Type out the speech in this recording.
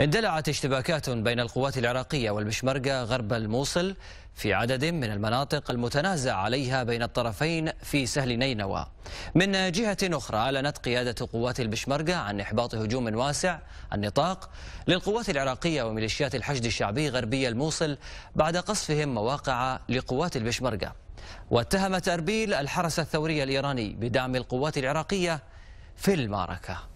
اندلعت اشتباكات بين القوات العراقية والبشمركة غرب الموصل في عدد من المناطق المتنازع عليها بين الطرفين في سهل نينوى من جهة أخرى أعلنت قيادة قوات البشمركة عن إحباط هجوم واسع النطاق للقوات العراقية وميليشيات الحشد الشعبي غربي الموصل بعد قصفهم مواقع لقوات البشمركة واتهمت أربيل الحرس الثوري الإيراني بدعم القوات العراقية في المعركة